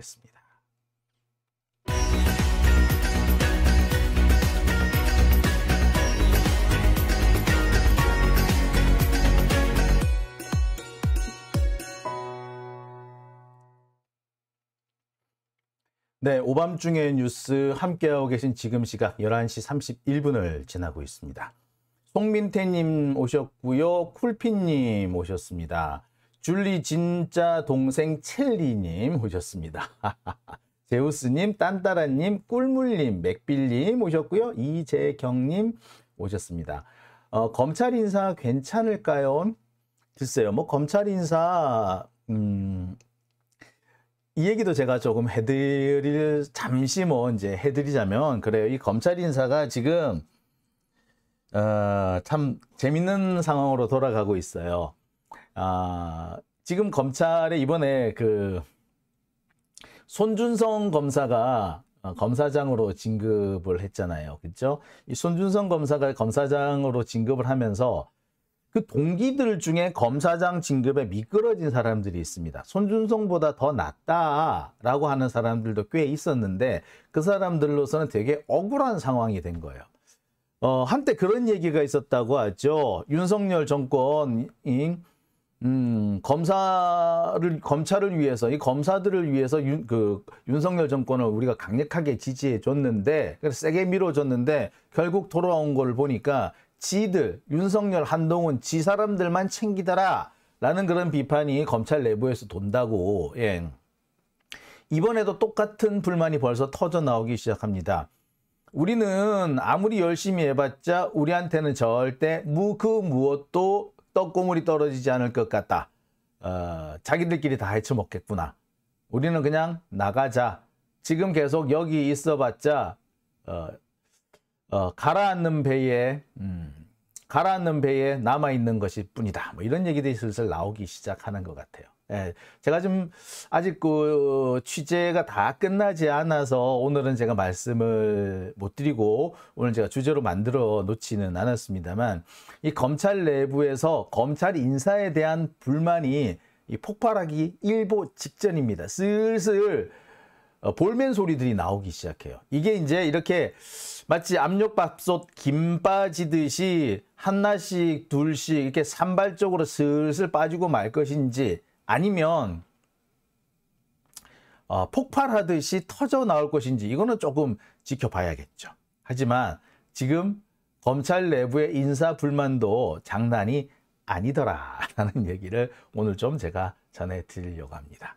뵙겠습니다. 네, 오밤중의 뉴스 함께하고 계신 지금 시각 11시 31분을 지나고 있습니다. 송민태님 오셨고요. 쿨피님 오셨습니다. 줄리 진짜 동생 첼리님 오셨습니다. 제우스님, 딴따라님, 꿀물님, 맥빌님 오셨고요. 이재경님 오셨습니다. 어, 검찰 인사 괜찮을까요? 글쎄요. 뭐 검찰 인사 음, 이 얘기도 제가 조금 해드릴 잠시 뭐 이제 해드리자면 그래요. 이 검찰 인사가 지금 어, 참 재밌는 상황으로 돌아가고 있어요. 아, 지금 검찰에 이번에 그 손준성 검사가 어, 검사장으로 진급을 했잖아요. 그죠? 이 손준성 검사가 검사장으로 진급을 하면서 그 동기들 중에 검사장 진급에 미끄러진 사람들이 있습니다. 손준성보다 더 낫다라고 하는 사람들도 꽤 있었는데 그 사람들로서는 되게 억울한 상황이 된 거예요. 어, 한때 그런 얘기가 있었다고 하죠. 윤석열 정권인 음, 검사를 검찰을 위해서 이 검사들을 위해서 윤, 그 윤석열 정권을 우리가 강력하게 지지해 줬는데 그래서 세게 밀어줬는데 결국 돌아온 걸 보니까 지들 윤석열 한동훈 지 사람들만 챙기더라라는 그런 비판이 검찰 내부에서 돈다고 예. 이번에도 똑같은 불만이 벌써 터져 나오기 시작합니다. 우리는 아무리 열심히 해봤자 우리한테는 절대 무 그 무엇도 떡고물이 떨어지지 않을 것 같다. 어, 자기들끼리 다 헤쳐먹겠구나. 우리는 그냥 나가자. 지금 계속 여기 있어봤자 어, 어, 가라앉는 배에 음, 가라앉는 배에 남아있는 것일 뿐이다. 뭐 이런 얘기들이 슬슬 나오기 시작하는 것 같아요. 예, 제가 좀 아직 그 취재가 다 끝나지 않아서 오늘은 제가 말씀을 못 드리고 오늘 제가 주제로 만들어 놓지는 않았습니다만 이 검찰 내부에서 검찰 인사에 대한 불만이 이 폭발하기 일보 직전입니다. 슬슬 어, 볼멘 소리들이 나오기 시작해요. 이게 이제 이렇게 마치 압력밥솥 김 빠지듯이 하나씩 둘씩 이렇게 산발적으로 슬슬 빠지고 말 것인지 아니면 어, 폭발하듯이 터져 나올 것인지 이거는 조금 지켜봐야겠죠. 하지만 지금 검찰 내부의 인사 불만도 장난이 아니더라라는 얘기를 오늘 좀 제가 전해드리려고 합니다.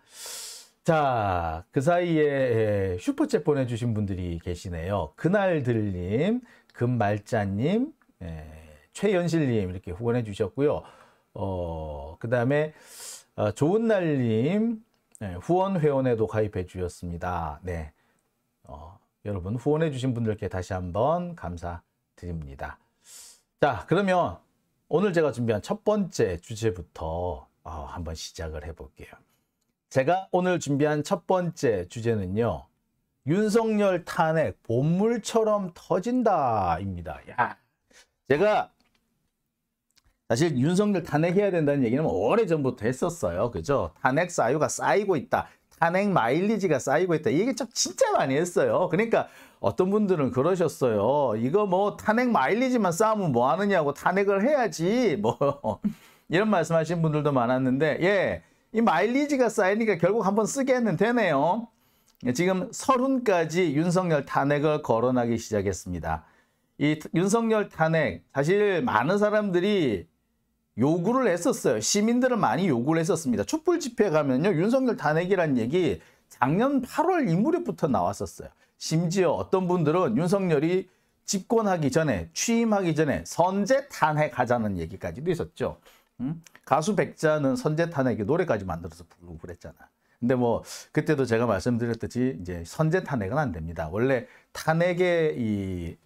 자, 그 사이에 예, 슈퍼챗 보내주신 분들이 계시네요. 그날들님, 금말자님, 예, 최연실님 이렇게 후원해 주셨고요. 어, 그 다음에 아, 좋은 날님 네, 후원 회원에도 가입해 주셨습니다. 네, 어, 여러분 후원해 주신 분들께 다시 한번 감사드립니다. 자, 그러면 오늘 제가 준비한 첫 번째 주제부터 어, 한번 시작을 해볼게요. 제가 오늘 준비한 첫 번째 주제는요. 윤석열 탄핵 보물처럼 터진다입니다. 야, 제가 사실 윤석열 탄핵해야 된다는 얘기는 오래 전부터 했었어요. 그죠? 탄핵 사유가 쌓이고 있다. 탄핵 마일리지가 쌓이고 있다. 이 얘기 참 진짜 많이 했어요. 그러니까 어떤 분들은 그러셨어요. 이거 뭐 탄핵 마일리지만 쌓으면 뭐 하느냐고 탄핵을 해야지. 뭐 이런 말씀 하신 분들도 많았는데 예. 이 마일리지가 쌓이니까 결국 한번 쓰게는 되네요. 지금 서른까지 윤석열 탄핵을 거론하기 시작했습니다. 이 윤석열 탄핵 사실 많은 사람들이 요구를 했었어요. 시민들은 많이 요구를 했었습니다. 촛불 집회 가면요. 윤석열 탄핵이란 얘기 작년 8월 이 무렵부터 나왔었어요. 심지어 어떤 분들은 윤석열이 집권하기 전에 취임하기 전에 선제 탄핵하자는 얘기까지도 있었죠. 음? 가수 백자는 선제 탄핵의 노래까지 만들어서 부르고 그랬잖아. 근데 뭐 그때도 제가 말씀드렸듯이 이제 선제 탄핵은 안 됩니다. 원래 탄핵의 이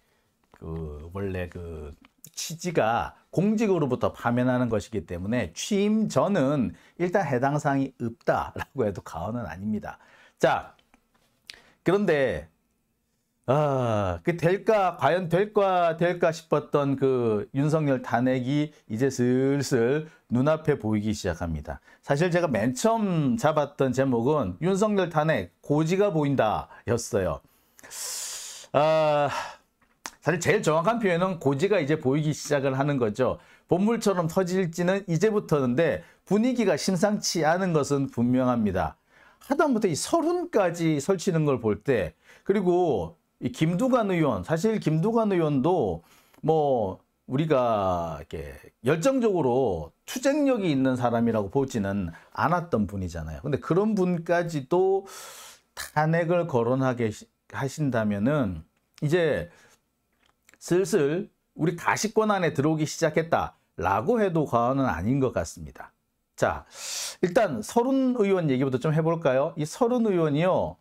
그 원래 그 취지가 공직으로부터 파면하는 것이기 때문에 취임 전은 일단 해당 사항이 없다라고 해도 과언은 아닙니다. 자, 그런데 아, 그 될까 과연 될까 될까 싶었던 그 윤석열 탄핵이 이제 슬슬 눈앞에 보이기 시작합니다. 사실 제가 맨 처음 잡았던 제목은 윤석열 탄핵 고지가 보인다였어요. 아, 사실 제일 정확한 표현은 고지가 이제 보이기 시작을 하는 거죠. 본물처럼 터질지는 이제부터인데 분위기가 심상치 않은 것은 분명합니다. 하다못해 이 서른까지 설치는 걸 볼 때 그리고 이 김두관 의원 사실 김두관 의원도 뭐 우리가 이렇게 열정적으로 투쟁력이 있는 사람이라고 보지는 않았던 분이잖아요. 근데 그런 분까지도 탄핵을 거론하게 하신다면은 이제 슬슬 우리 가시권 안에 들어오기 시작했다라고 해도 과언은 아닌 것 같습니다. 자, 일단 서른 의원 얘기부터 좀 해볼까요? 이 서른 의원이요,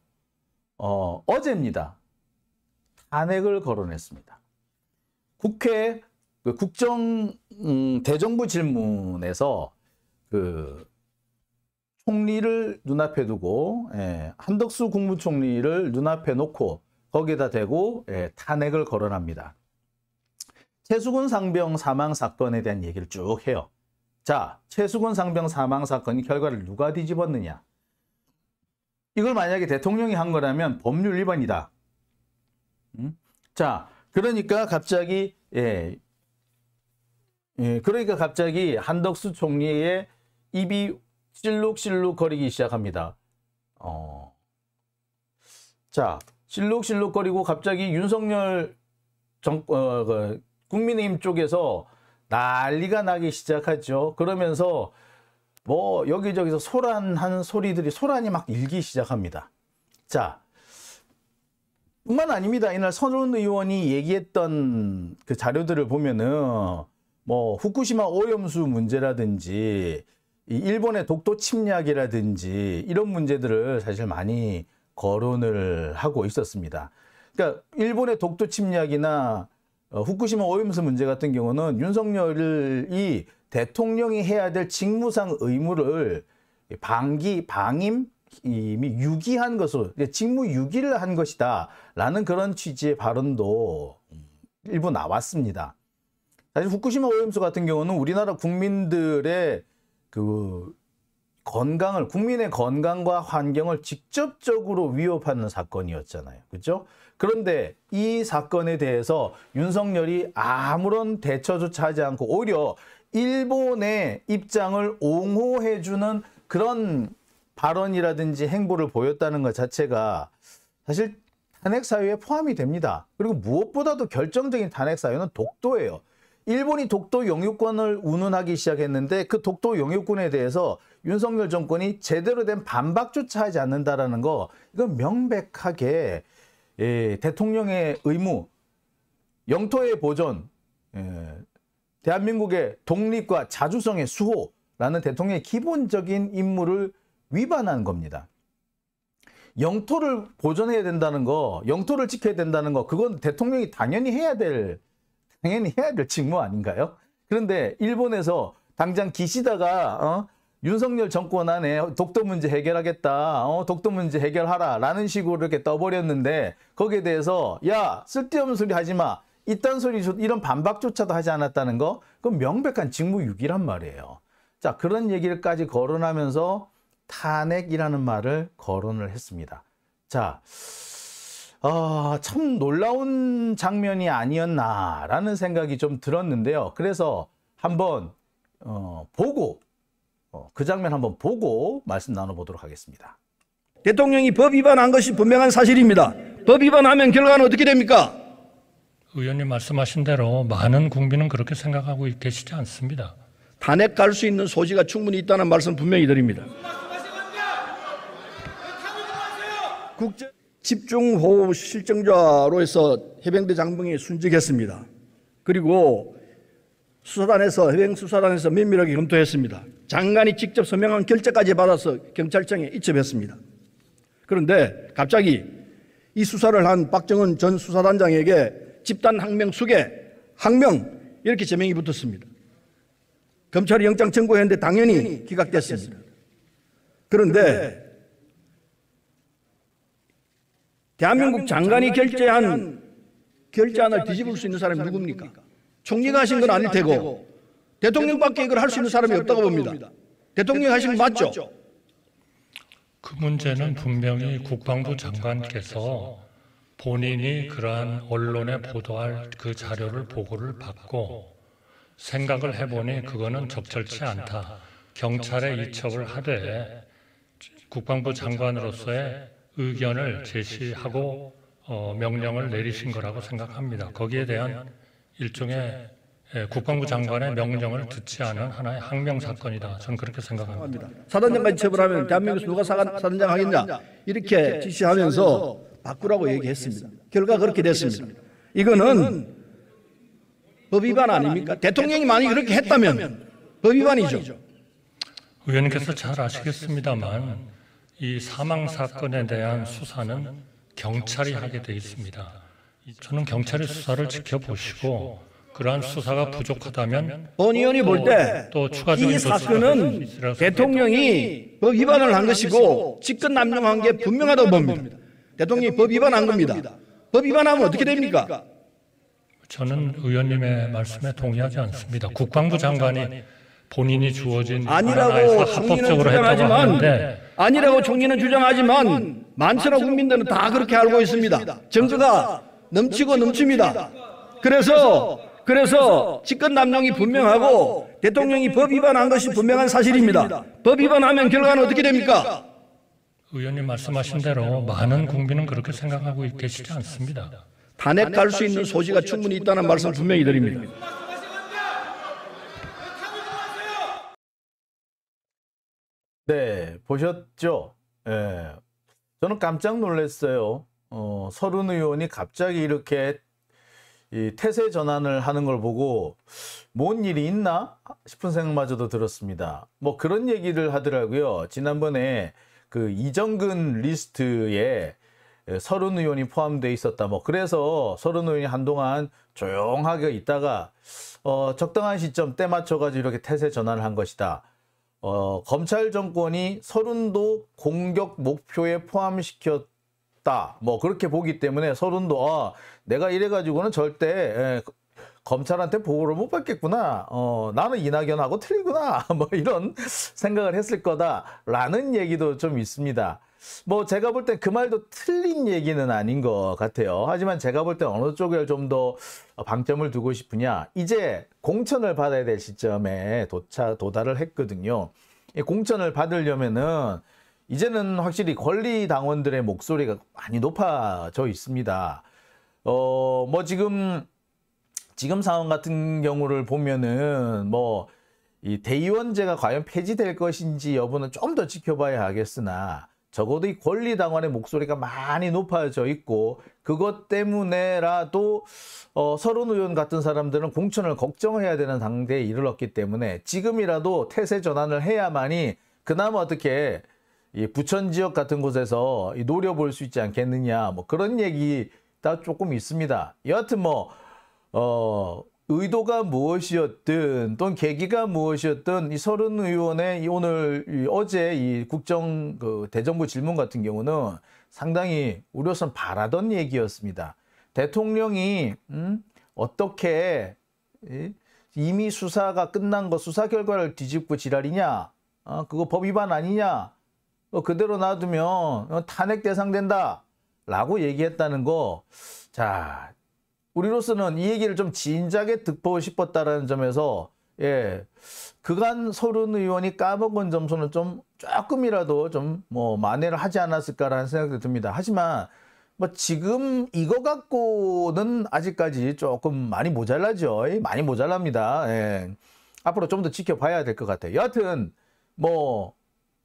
어, 어제입니다. 탄핵을 거론했습니다. 국회 그 국정 음, 대정부 질문에서 그 총리를 눈앞에 두고 예, 한덕수 국무총리를 눈앞에 놓고 거기에다 대고 예, 탄핵을 거론합니다. 최수근 상병 사망 사건에 대한 얘기를 쭉 해요. 자, 최수근 상병 사망 사건 결과를 누가 뒤집었느냐. 이걸 만약에 대통령이 한 거라면 법률 위반이다. 음? 자, 그러니까 갑자기 예, 예, 그러니까 갑자기 한덕수 총리의 입이 실룩실룩 거리기 시작합니다. 어. 자, 실룩실룩 거리고 갑자기 윤석열 정, 어, 그, 국민의힘 쪽에서 난리가 나기 시작하죠. 그러면서 뭐 여기저기서 소란한 소리들이 소란이 막 일기 시작합니다. 자, 뿐만 아닙니다. 이날 선원 의원이 얘기했던 그 자료들을 보면은 뭐 후쿠시마 오염수 문제라든지 일본의 독도 침략이라든지 이런 문제들을 사실 많이 거론을 하고 있었습니다. 그러니까 일본의 독도 침략이나 어, 후쿠시마 오염수 문제 같은 경우는 윤석열이 대통령이 해야 될 직무상 의무를 방기, 방임, 이미 유기한 것으로 직무 유기를 한 것이다 라는 그런 취지의 발언도 일부 나왔습니다. 사실 후쿠시마 오염수 같은 경우는 우리나라 국민들의 그 건강을 국민의 건강과 환경을 직접적으로 위협하는 사건이었잖아요. 그렇죠? 그런데 이 사건에 대해서 윤석열이 아무런 대처조차 하지 않고 오히려 일본의 입장을 옹호해주는 그런 발언이라든지 행보를 보였다는 것 자체가 사실 탄핵 사유에 포함이 됩니다. 그리고 무엇보다도 결정적인 탄핵 사유는 독도예요. 일본이 독도 영유권을 운운하기 시작했는데 그 독도 영유권에 대해서 윤석열 정권이 제대로 된 반박조차 하지 않는다라는 거 이건 명백하게 예, 대통령의 의무, 영토의 보존, 예, 대한민국의 독립과 자주성의 수호라는 대통령의 기본적인 임무를 위반한 겁니다. 영토를 보존해야 된다는 거, 영토를 지켜야 된다는 거, 그건 대통령이 당연히 해야 될, 당연히 해야 될 직무 아닌가요? 그런데 일본에서 당장 기시다가 어? 윤석열 정권 안에 독도 문제 해결하겠다, 어, 독도 문제 해결하라 라는 식으로 이렇게 떠버렸는데 거기에 대해서 야 쓸데없는 소리 하지 마. 이딴 소리 이런 반박조차도 하지 않았다는 거 그건 명백한 직무유기란 말이에요. 자 그런 얘기를까지 거론하면서 탄핵이라는 말을 거론을 했습니다. 자, 어, 참 놀라운 장면이 아니었나라는 생각이 좀 들었는데요. 그래서 한번 어, 보고 어, 그 장면 한번 보고 말씀 나눠보도록 하겠습니다. 대통령이 법 위반한 것이 분명한 사실입니다. 법 위반하면 결과는 어떻게 됩니까? 의원님 말씀하신 대로 많은 국민은 그렇게 생각하고 계시지 않습니다. 탄핵 갈 수 있는 소지가 충분히 있다는 말씀 분명히 드립니다. 국제 집중호우 실종자로 해서 해병대 장병이 순직했습니다. 그리고 수사단에서 해외 수사단에서 면밀하게 검토했습니다. 장관이 직접 서명한 결재까지 받아서 경찰청에 이첩했습니다. 그런데 갑자기 이 수사를 한 박정은 전 수사단장에게 집단 항명 수계 항명 이렇게 제명이 붙었습니다. 검찰이 영장 청구했는데 당연히 기각됐습니다. 그런데 대한민국 장관이 결재한 결재안을 뒤집을 수 있는 사람이 누굽니까? 총리가 하신 건 아닐 테고 대통령밖에 이걸 할 수 있는 사람이 없다고 봅니다. 대통령 하신 거 맞죠? 그 문제는 분명히 국방부 장관께서 본인이 그러한 언론에 보도할 그 자료를 보고를 받고 생각을 해보니 그거는 적절치 않다. 경찰에 이첩을 하되 국방부 장관으로서의 의견을 제시하고 어, 명령을 내리신 거라고 생각합니다. 거기에 대한 일종의 예, 국방부 장관의 명령을 듣지 않은 하나의 항명 사건이다. 저는 그렇게 생각합니다. 사단장까지 처벌하면 대한민국에서 누가 사단장 하겠냐 이렇게 지시하면서 바꾸라고 얘기했습니다. 결과 그렇게 됐습니다. 이거는 법 위반 아닙니까? 대통령이 만약 그렇게 했다면 법 위반이죠. 의원님께서 잘 아시겠습니다만 이 사망 사건에 대한 수사는 경찰이 하게 돼 있습니다. 저는 경찰의 수사를 지켜보시고 그러한 수사가 부족하다면 본 의원이 볼때또 추가적인 이 사건은 대통령이 법 위반을 한 것이고 직권 남용한 게 분명하다고 봅니다. 대통령이 법 위반한 겁니다. 법 위반하면 어떻게 됩니까? 저는 의원님의 말씀에 동의하지 않습니다. 국방부 장관이 본인이 주어진 아니라고 합법적으로 했다고 하는데 아니라고 총리는 주장하지만 만천하 국민들은 다 그렇게 알고 있습니다. 정부가 넘치고 넘칩니다. 그래서 그래서 집권 남용이 분명하고 대통령이 법 위반한 것이 분명한 사실입니다. 법 위반하면 결과는 어떻게 됩니까? 의원님 말씀하신 대로 많은 국민은 그렇게 생각하고 계시지 않습니다. 탄핵 갈수 있는 소지가 충분히 있다는 말씀 분명히 드립니다. 네, 보셨죠? 예. 네. 저는 깜짝 놀랐어요. 어, 서른 의원이 갑자기 이렇게 이 태세 전환을 하는 걸 보고 뭔 일이 있나 싶은 생각마저도 들었습니다. 뭐 그런 얘기를 하더라고요. 지난번에 그 이정근 리스트에 서른 의원이 포함되어 있었다. 뭐 그래서 서른 의원이 한동안 조용하게 있다가 어, 적당한 시점 때 맞춰가지고 이렇게 태세 전환을 한 것이다. 어, 검찰 정권이 서른도 공격 목표에 포함시켰 없다. 뭐 그렇게 보기 때문에 서른도 아, 내가 이래가지고는 절대 에, 예, 검찰한테 보호를 못 받겠구나. 어, 나는 이낙연하고 틀리구나. 뭐 이런 생각을 했을 거다라는 얘기도 좀 있습니다. 뭐 제가 볼 땐 그 말도 틀린 얘기는 아닌 것 같아요. 하지만 제가 볼 땐 어느 쪽에 좀 더 방점을 두고 싶으냐. 이제 공천을 받아야 될 시점에 도착 도달을 했거든요. 공천을 받으려면은 이제는 확실히 권리 당원들의 목소리가 많이 높아져 있습니다. 어, 뭐 지금, 지금 상황 같은 경우를 보면은 뭐, 이 대의원제가 과연 폐지될 것인지 여부는 좀 더 지켜봐야 하겠으나, 적어도 이 권리당원의 목소리가 많이 높아져 있고 그것 때문에라도 어, 서른 의원 같은 사람들은 공천을 걱정해야 되는 단계에 이르렀기 때문에 지금이라도 태세 전환을 해야만이 그나마 어떻게 이 부천 지역 같은 곳에서 노려볼 수 있지 않겠느냐 뭐 그런 얘기가 조금 있습니다. 여하튼 뭐 어, 의도가 무엇이었든 또는 계기가 무엇이었든 이 서른 의원의 이 오늘 이 어제 이 국정 그 대정부 질문 같은 경우는 상당히 우려선 바라던 얘기였습니다. 대통령이 음, 어떻게 이, 이미 수사가 끝난 거 수사 결과를 뒤집고 지랄이냐? 아, 그거 법 위반 아니냐? 어, 그대로 놔두면 어, 탄핵 대상된다 라고 얘기했다는 거자 우리로서는 이 얘기를 좀 진작에 듣고 싶었다라는 점에서 예 그간 서른 의원이 까먹은 점수는 좀 조금이라도 좀 뭐 만회를 하지 않았을까라는 생각이 듭니다 하지만 뭐 지금 이거 갖고는 아직까지 조금 많이 모자라죠 많이 모자랍니다 예. 앞으로 좀 더 지켜봐야 될 것 같아요 여하튼 뭐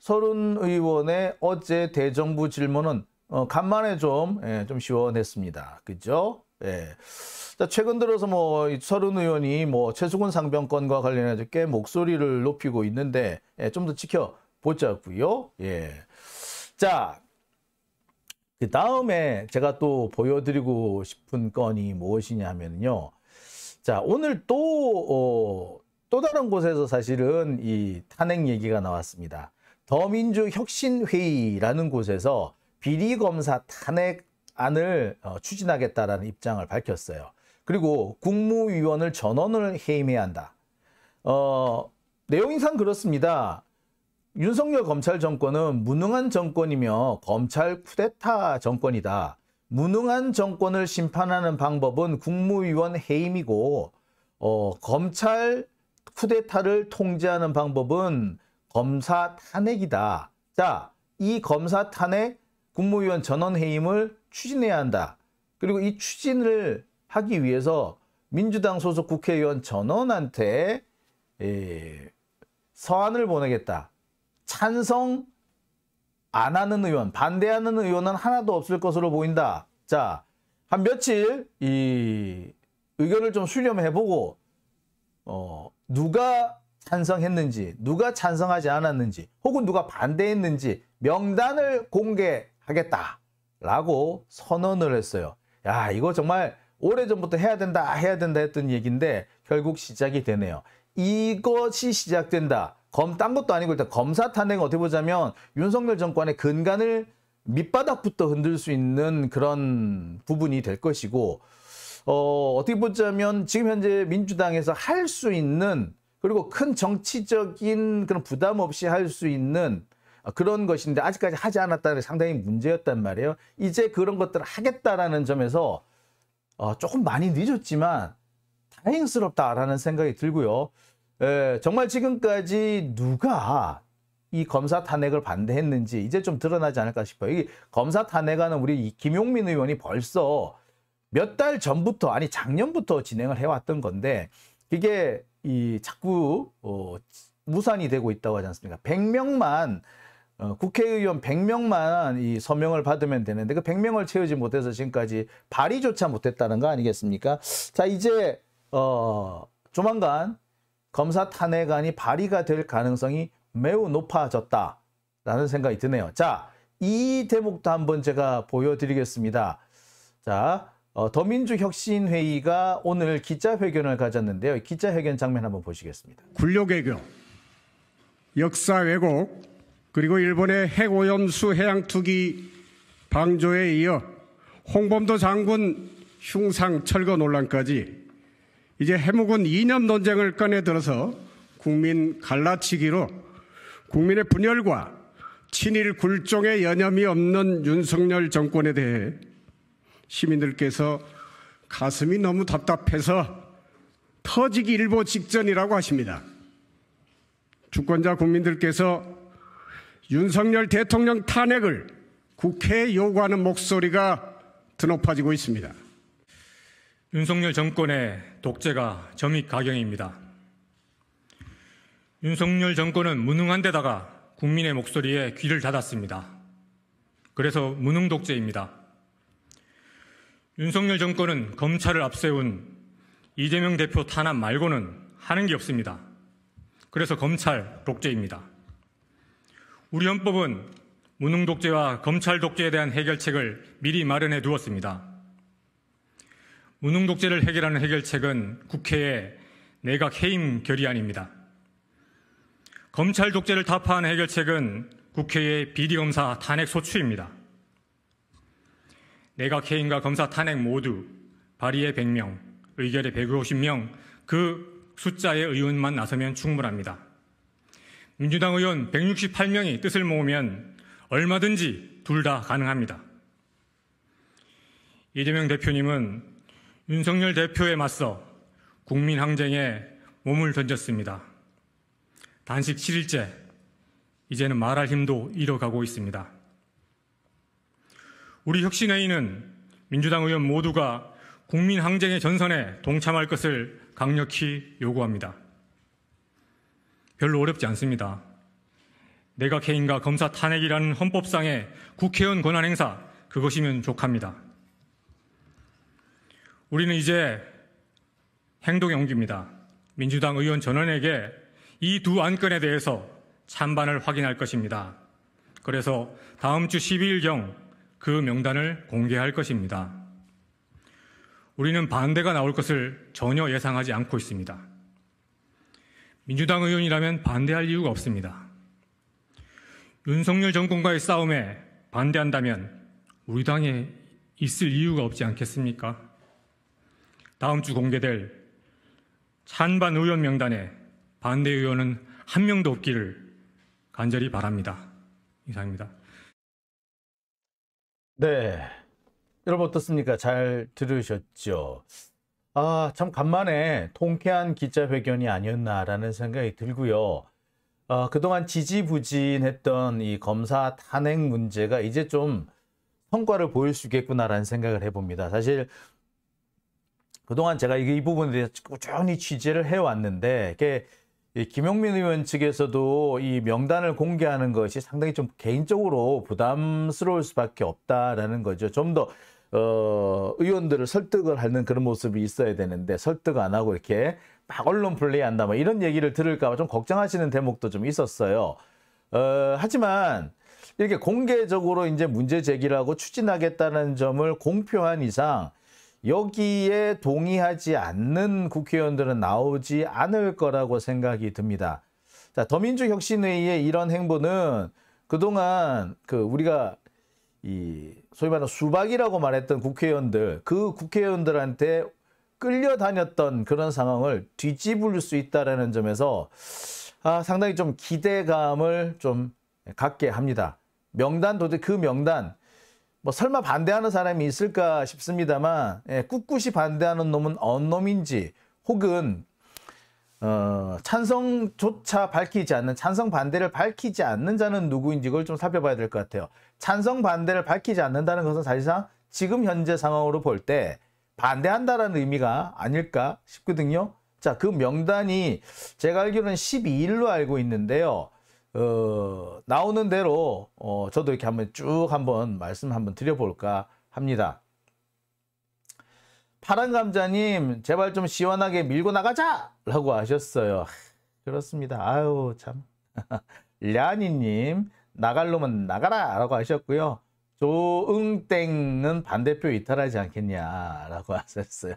서른 의원의 어제 대정부 질문은 어, 간만에 좀, 예, 좀 시원했습니다. 그죠? 예. 자, 최근 들어서 뭐, 서른 의원이 뭐, 최수근 상병권과 관련해서 꽤 목소리를 높이고 있는데, 예, 좀더 지켜보자고요 예. 자, 그 다음에 제가 또 보여드리고 싶은 건이 무엇이냐 하면요. 자, 오늘 또, 어, 또 다른 곳에서 사실은 이 탄핵 얘기가 나왔습니다. 더민주혁신회의라는 곳에서 비리검사 탄핵안을 어, 추진하겠다라는 입장을 밝혔어요. 그리고 국무위원을 전원을 해임해야 한다. 어, 내용상 그렇습니다. 윤석열 검찰 정권은 무능한 정권이며 검찰 쿠데타 정권이다. 무능한 정권을 심판하는 방법은 국무위원 해임이고 어, 검찰 쿠데타를 통제하는 방법은 검사 탄핵이다. 자, 이 검사 탄핵 국무위원 전원 해임을 추진해야 한다. 그리고 이 추진을 하기 위해서 민주당 소속 국회의원 전원한테 예, 서한을 보내겠다. 찬성 안 하는 의원, 반대하는 의원은 하나도 없을 것으로 보인다. 자, 한 며칠 이 의견을 좀 수렴해보고 어, 누가 찬성했는지 누가 찬성하지 않았는지 혹은 누가 반대했는지 명단을 공개하겠다라고 선언을 했어요. 야 이거 정말 오래전부터 해야 된다 해야 된다 했던 얘기인데 결국 시작이 되네요. 이것이 시작된다. 검 딴 것도 아니고 일단 검사 탄핵 어떻게 보자면 윤석열 정권의 근간을 밑바닥부터 흔들 수 있는 그런 부분이 될 것이고 어, 어떻게 보자면 지금 현재 민주당에서 할 수 있는 그리고 큰 정치적인 그런 부담 없이 할 수 있는 그런 것인데 아직까지 하지 않았다는 게 상당히 문제였단 말이에요. 이제 그런 것들을 하겠다라는 점에서 어, 조금 많이 늦었지만 다행스럽다라는 생각이 들고요. 에, 정말 지금까지 누가 이 검사 탄핵을 반대했는지 이제 좀 드러나지 않을까 싶어요. 이 검사 탄핵안은 우리 김용민 의원이 벌써 몇 달 전부터 아니 작년부터 진행을 해왔던 건데 그게 이 자꾸 어, 무산이 되고 있다고 하지 않습니까? 100명만 어, 국회의원 100명만 이 서명을 받으면 되는데 그 100명을 채우지 못해서 지금까지 발의조차 못했다는 거 아니겠습니까? 자 이제 어, 조만간 검사 탄핵안이 발의가 될 가능성이 매우 높아졌다라는 생각이 드네요. 자, 이 대목도 한번 제가 보여드리겠습니다. 자, 어, 더민주혁신회의가 오늘 기자회견을 가졌는데요. 기자회견 장면 한번 보시겠습니다. 군력외교, 역사 왜곡, 그리고 일본의 핵오염수 해양투기 방조에 이어 홍범도 장군 흉상 철거 논란까지 이제 해묵은 이념 논쟁을 꺼내 들어서 국민 갈라치기로 국민의 분열과 친일 굴종의 여념이 없는 윤석열 정권에 대해 시민들께서 가슴이 너무 답답해서 터지기 일보 직전이라고 하십니다. 주권자 국민들께서 윤석열 대통령 탄핵을 국회에 요구하는 목소리가 드높아지고 있습니다. 윤석열 정권의 독재가 점입가경입니다. 윤석열 정권은 무능한 데다가 국민의 목소리에 귀를 닫았습니다. 그래서 무능 독재입니다. 윤석열 정권은 검찰을 앞세운 이재명 대표 탄압 말고는 하는 게 없습니다. 그래서 검찰 독재입니다. 우리 헌법은 무능 독재와 검찰 독재에 대한 해결책을 미리 마련해 두었습니다. 무능 독재를 해결하는 해결책은 국회의 내각 해임 결의안입니다. 검찰 독재를 타파하는 해결책은 국회의 비리검사 탄핵 소추입니다. 내각해임과 검사 탄핵 모두 발의에 100명, 의결의 150명, 그 숫자의 의원만 나서면 충분합니다. 민주당 의원 168명이 뜻을 모으면 얼마든지 둘 다 가능합니다. 이재명 대표님은 윤석열 대표에 맞서 국민항쟁에 몸을 던졌습니다. 단식 7일째, 이제는 말할 힘도 잃어가고 있습니다. 우리 혁신회의는 민주당 의원 모두가 국민 항쟁의 전선에 동참할 것을 강력히 요구합니다. 별로 어렵지 않습니다. 내각회인과 검사 탄핵이라는 헌법상의 국회의원 권한 행사 그것이면 족합니다. 우리는 이제 행동에 옮깁니다. 민주당 의원 전원에게 이 두 안건에 대해서 찬반을 확인할 것입니다. 그래서 다음 주 12일경 그 명단을 공개할 것입니다. 우리는 반대가 나올 것을 전혀 예상하지 않고 있습니다. 민주당 의원이라면 반대할 이유가 없습니다. 윤석열 정권과의 싸움에 반대한다면 우리 당에 있을 이유가 없지 않겠습니까? 다음 주 공개될 찬반 의원 명단에 반대 의원은 한 명도 없기를 간절히 바랍니다. 이상입니다. 네. 여러분 어떻습니까? 잘 들으셨죠? 아, 참 간만에 통쾌한 기자회견이 아니었나라는 생각이 들고요. 아, 그동안 지지부진했던 이 검사 탄핵 문제가 이제 좀 성과를 보일 수 있겠구나라는 생각을 해봅니다. 사실 그동안 제가 이 부분에 대해서 꾸준히 취재를 해왔는데 이게 김용민 의원 측에서도 이 명단을 공개하는 것이 상당히 좀 개인적으로 부담스러울 수밖에 없다라는 거죠. 좀더 어, 의원들을 설득을 하는 그런 모습이 있어야 되는데 설득 안 하고 이렇게 막 언론 플레이한다 뭐 이런 얘기를 들을까봐 좀 걱정하시는 대목도 좀 있었어요. 어, 하지만 이렇게 공개적으로 이제 문제 제기라고 추진하겠다는 점을 공표한 이상 여기에 동의하지 않는 국회의원들은 나오지 않을 거라고 생각이 듭니다. 자, 더민주혁신회의의 이런 행보는 그동안 그 우리가 이 소위 말하는 수박이라고 말했던 국회의원들, 그 국회의원들한테 끌려다녔던 그런 상황을 뒤집을 수있다는 점에서 아, 상당히 좀 기대감을 좀 갖게 합니다. 명단 도대체 그 명단 뭐 설마 반대하는 사람이 있을까 싶습니다만 예, 꿋꿋이 반대하는 놈은 언 놈인지 혹은 어, 찬성조차 밝히지 않는 찬성 반대를 밝히지 않는 자는 누구인지 그걸 좀 살펴봐야 될 것 같아요. 찬성 반대를 밝히지 않는다는 것은 사실상 지금 현재 상황으로 볼 때 반대한다라는 의미가 아닐까 싶거든요. 자, 그 명단이 제가 알기로는 12일로 알고 있는데요. 어, 나오는 대로 어, 저도 이렇게 한번 쭉 한번 말씀 한번 드려볼까 합니다. 파란 감자님 제발 좀 시원하게 밀고 나가자 라고 하셨어요. 그렇습니다. 아유 참. 랴니님 나갈 놈은 나가라 라고 하셨고요. 조응땡은 반대표 이탈하지 않겠냐 라고 하셨어요.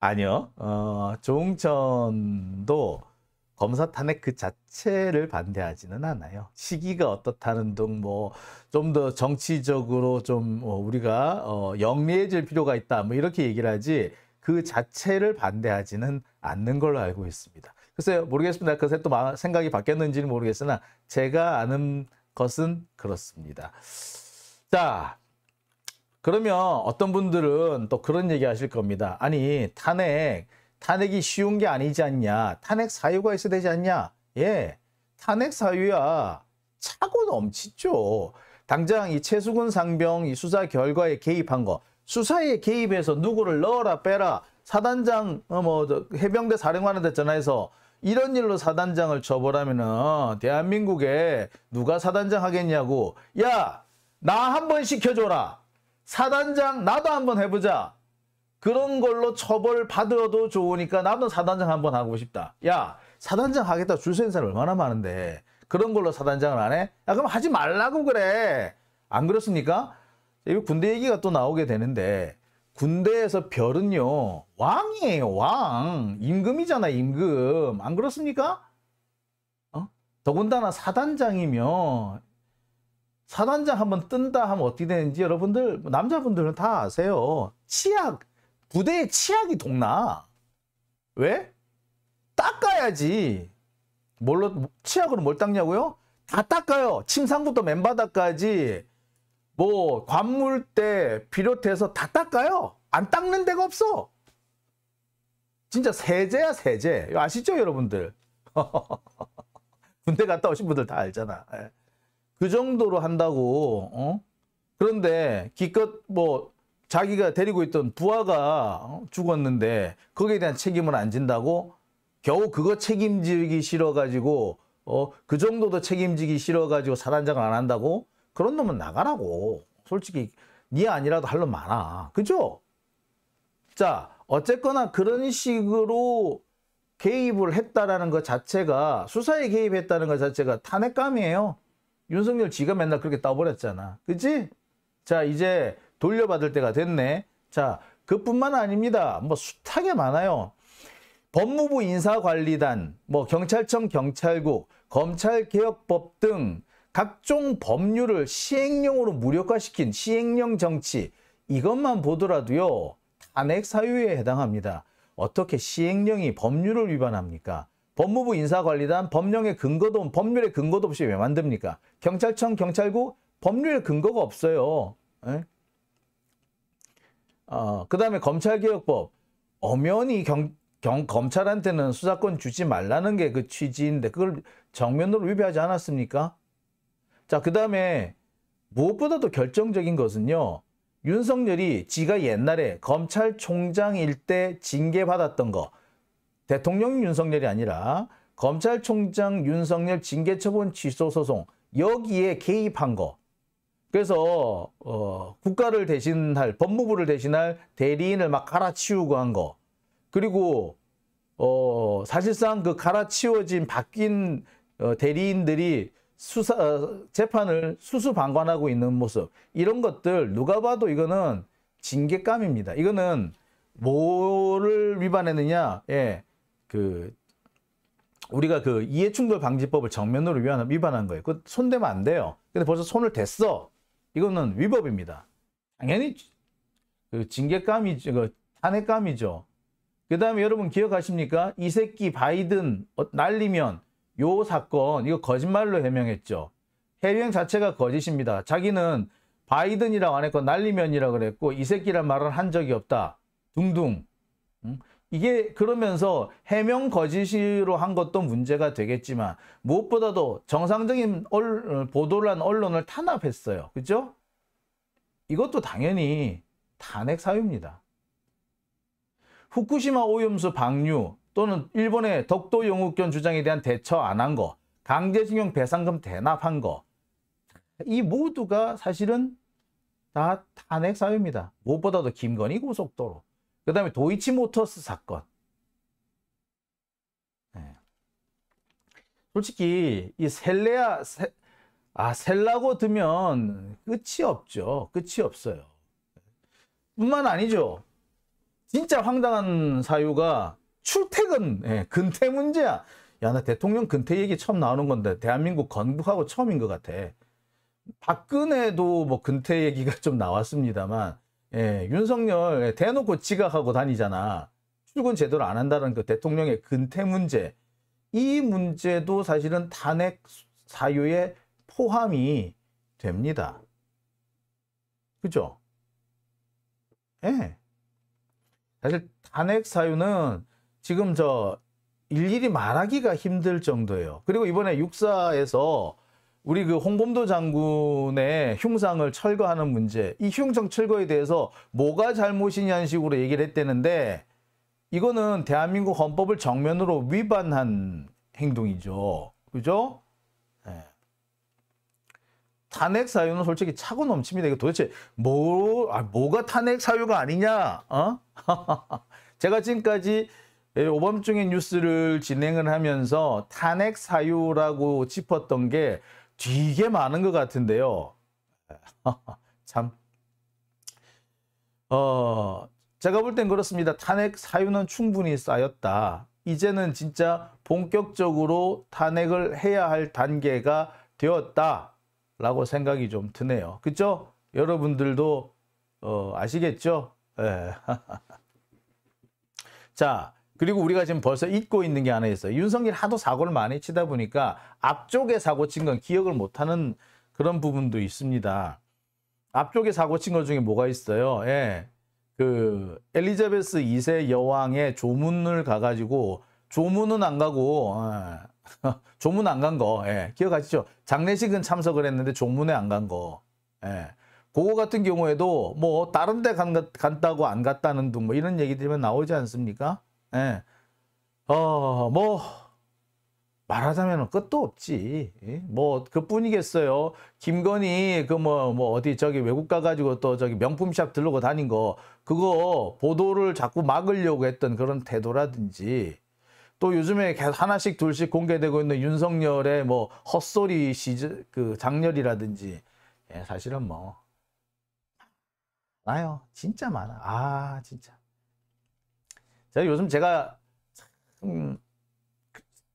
아니요. 어, 조응천도 검사 탄핵 그 자체를 반대하지는 않아요. 시기가 어떻다는 등 뭐 좀 더 정치적으로 좀 뭐 우리가 어 영리해질 필요가 있다 뭐 이렇게 얘기를 하지 그 자체를 반대하지는 않는 걸로 알고 있습니다. 글쎄요 모르겠습니다. 그새 또 생각이 바뀌었는지는 모르겠으나 제가 아는 것은 그렇습니다. 자 그러면 어떤 분들은 또 그런 얘기 하실 겁니다. 아니 탄핵 탄핵이 쉬운 게 아니지 않냐. 탄핵 사유가 있어야 되지 않냐. 예, 탄핵 사유야 차고 넘치죠. 당장 이 최수근 상병 이 수사 결과에 개입한 거 수사에 개입해서 누구를 넣어라 빼라 사단장 어, 뭐 해병대 사령관한테 전화해서 이런 일로 사단장을 처벌하면은 대한민국에 누가 사단장 하겠냐고 야 나 한 번 시켜줘라 사단장 나도 한 번 해보자 그런 걸로 처벌받아도 좋으니까 나도 사단장 한번 하고 싶다. 야 사단장 하겠다 줄서 있는 사람 얼마나 많은데 그런 걸로 사단장을 안 해? 야 그럼 하지 말라고 그래. 안 그렇습니까? 여기 군대 얘기가 또 나오게 되는데 군대에서 별은요 왕이에요 왕 임금이잖아 임금 안 그렇습니까? 어? 더군다나 사단장이면 사단장 한번 뜬다 하면 어떻게 되는지 여러분들 남자분들은 다 아세요 치약 부대의 치약이 동나. 왜? 닦아야지. 뭘로 치약으로 뭘 닦냐고요? 다 닦아요. 침상부터 맨바닥까지 뭐관물대 비롯해서 다 닦아요. 안 닦는 데가 없어. 진짜 세제야 세제. 아시죠 여러분들? 군대 갔다 오신 분들 다 알잖아. 예. 그 정도로 한다고. 어? 그런데 기껏 뭐 자기가 데리고 있던 부하가 어, 죽었는데 거기에 대한 책임을 안 진다고 겨우 그거 책임지기 싫어가지고 어, 그 정도도 책임지기 싫어가지고 사단장을 안 한다고 그런 놈은 나가라고 솔직히 니네 아니라도 할 놈 많아 그죠? 자 어쨌거나 그런 식으로 개입을 했다라는 것 자체가 수사에 개입했다는 것 자체가 탄핵감이에요 윤석열 지가 맨날 그렇게 떠버렸잖아 그치자 이제 돌려받을 때가 됐네. 자, 그뿐만 아닙니다. 뭐 숱하게 많아요. 법무부 인사관리단, 뭐 경찰청 경찰국, 검찰개혁법 등 각종 법률을 시행령으로 무력화시킨 시행령 정치 이것만 보더라도요. 탄핵 사유에 해당합니다. 어떻게 시행령이 법률을 위반합니까? 법무부 인사관리단 법령의 근거도 법률의 근거도 없이 왜 만듭니까? 경찰청 경찰국 법률의 근거가 없어요. 에? 예? 어, 그다음에 검찰개혁법 엄연히 경, 경, 검찰한테는 수사권 주지 말라는 게 그 취지인데 그걸 정면으로 위배하지 않았습니까? 자, 그다음에 무엇보다도 결정적인 것은요. 윤석열이 지가 옛날에 검찰총장일 때 징계받았던 거 대통령 윤석열이 아니라 검찰총장 윤석열 징계처분 취소 소송 여기에 개입한 거 그래서 어, 국가를 대신할 법무부를 대신할 대리인을 막 갈아치우고 한 거. 그리고 어, 사실상 그 갈아치워진 바뀐 어, 대리인들이 수사 어, 재판을 수수방관하고 있는 모습 이런 것들 누가 봐도 이거는 징계감입니다. 이거는 뭐를 위반했느냐? 예, 그 우리가 그 이해충돌 방지법을 정면으로 위반한 거예요. 그 손대면 안 돼요. 근데 벌써 손을 댔어. 이거는 위법입니다. 당연히 그 징계감이죠. 그 탄핵감이죠. 그 다음에 여러분 기억하십니까? 이 새끼 바이든 날리면 요 사건 이거 거짓말로 해명했죠. 해명 자체가 거짓입니다. 자기는 바이든이라고 안 했고 날리면이라 그랬고 이 새끼란 말은 한 적이 없다. 둥둥. 이게 그러면서 해명 거짓으로 한 것도 문제가 되겠지만 무엇보다도 정상적인 보도를 한 언론을 탄압했어요. 그죠? 이것도 당연히 탄핵 사유입니다. 후쿠시마 오염수 방류 또는 일본의 덕도 영우견 주장에 대한 대처 안 한 거, 강제징용 배상금 대납한 거, 이 모두가 사실은 다 탄핵 사유입니다. 무엇보다도 김건희 고속도로. 그 다음에 도이치모터스 사건. 네. 솔직히 이 셀레아, 세, 아, 셀라고 들면 끝이 없죠. 끝이 없어요. 뿐만 아니죠. 진짜 황당한 사유가 출퇴근, 네, 근태 문제야. 야, 나 대통령 근태 얘기 처음 나오는 건데, 대한민국 건국하고 처음인 것 같아. 박근혜도 뭐 근태 얘기가 좀 나왔습니다만, 예, 윤석열 예, 대놓고 지각하고 다니잖아. 출근 제대로 안 한다는 그 대통령의 근태 문제. 이 문제도 사실은 탄핵 사유에 포함이 됩니다. 그죠? 예. 사실 탄핵 사유는 지금 저 일일이 말하기가 힘들 정도예요. 그리고 이번에 육사에서 우리 그 홍범도 장군의 흉상을 철거하는 문제, 이 흉상 철거에 대해서 뭐가 잘못이냐는 식으로 얘기를 했대는데 이거는 대한민국 헌법을 정면으로 위반한 행동이죠. 그죠? 네. 탄핵 사유는 솔직히 차고 넘칩니다. 이거 도대체 뭐, 아, 뭐가 탄핵 사유가 아니냐? 어? 제가 지금까지 오밤중에 뉴스를 진행을 하면서 탄핵 사유라고 짚었던 게 되게 많은 것 같은데요. 참. 어, 제가 볼 땐 그렇습니다. 탄핵 사유는 충분히 쌓였다. 이제는 진짜 본격적으로 탄핵을 해야 할 단계가 되었다. 라고 생각이 좀 드네요. 그죠? 여러분들도 어, 아시겠죠? 예. 자, 그리고 우리가 지금 벌써 잊고 있는 게 하나 있어요. 윤석열 하도 사고를 많이 치다 보니까 앞쪽에 사고 친 건 기억을 못하는 그런 부분도 있습니다. 앞쪽에 사고 친 것 중에 뭐가 있어요? 예. 그 엘리자베스 2세 여왕의 조문을 가가지고 조문은 안 가고 예. 조문 안 간 거. 예. 기억하시죠? 장례식은 참석을 했는데 조문에 안 간 거. 예. 그거 같은 경우에도 뭐 다른 데 간, 간다고 안 갔다는 둥뭐 이런 얘기들면 나오지 않습니까? 예. 어, 뭐, 말하자면 끝도 없지. 예? 뭐, 그 뿐이겠어요. 김건희, 그 뭐, 뭐, 어디 저기 외국 가가지고 또 저기 명품샵 들르고 다닌 거, 그거 보도를 자꾸 막으려고 했던 그런 태도라든지, 또 요즘에 계속 하나씩 둘씩 공개되고 있는 윤석열의 뭐 헛소리 시즌그 장렬이라든지 예, 사실은 뭐나요 진짜 많아 아 진짜 제가 요즘 제가 참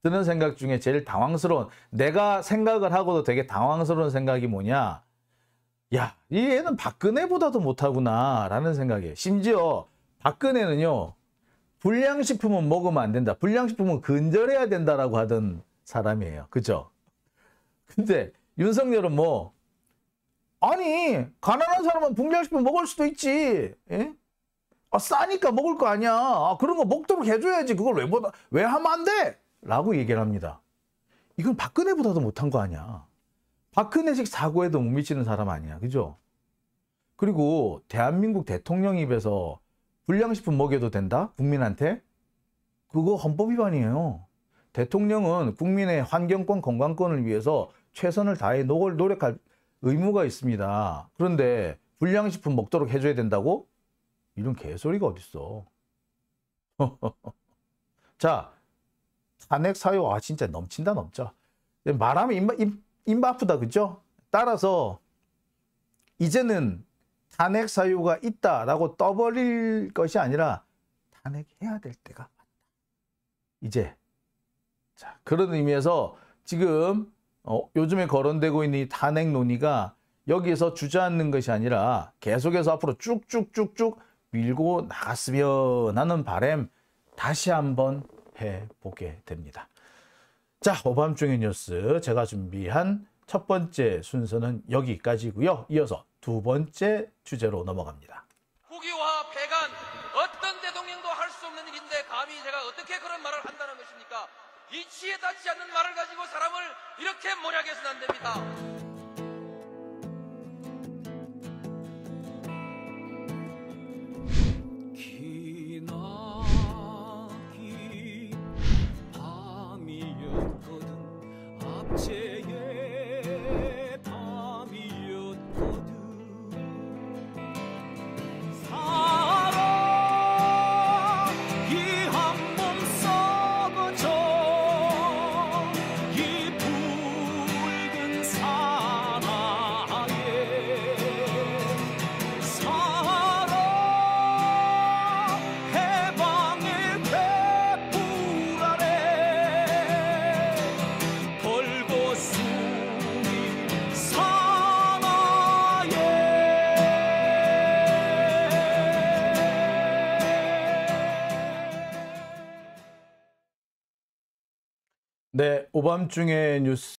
드는 생각 중에 제일 당황스러운 내가 생각을 하고도 되게 당황스러운 생각이 뭐냐 야, 이 애는 박근혜보다도 못하구나 라는 생각이에요. 심지어 박근혜는요. 불량식품은 먹으면 안 된다. 불량식품은 근절해야 된다라고 하던 사람이에요. 그죠? 근데 윤석열은 뭐 아니 가난한 사람은 불량식품 먹을 수도 있지. 예? 아, 싸니까 먹을 거 아니야. 아, 그런 거 먹도록 해줘야지. 그걸 왜, 보다, 왜 하면 안 돼? 라고 얘기를 합니다. 이건 박근혜보다도 못한 거 아니야. 박근혜식 사고에도 못 미치는 사람 아니야. 그죠? 그리고 대한민국 대통령 입에서 불량식품 먹여도 된다? 국민한테? 그거 헌법 위반이에요. 대통령은 국민의 환경권, 건강권을 위해서 최선을 다해 노력할 의무가 있습니다. 그런데 불량식품 먹도록 해줘야 된다고? 이런 개소리가 어딨어. 자, 탄핵 사유, 아, 진짜 넘친다, 넘쳐. 말하면 입 입, 입 아프다, 그죠? 따라서, 이제는 탄핵 사유가 있다라고 떠버릴 것이 아니라, 탄핵해야 될 때가 왔다. 이제. 자, 그런 의미에서 지금, 어, 요즘에 거론되고 있는 이 탄핵 논의가 여기에서 주저앉는 것이 아니라 계속해서 앞으로 쭉쭉쭉쭉 밀고 나갔으면 하는 바램 다시 한번 해보게 됩니다. 자, 오밤중의 뉴스 제가 준비한 첫 번째 순서는 여기까지고요. 이어서 두 번째 주제로 넘어갑니다. 호기와 폐간 어떤 대통령도 할 수 없는 일인데 감히 제가 어떻게 그런 말을 한다는 것입니까? 이치에 닿지 않는 말을 가지고 사람을 이렇게 모략해서는 안 됩니다. 오밤중에 뉴스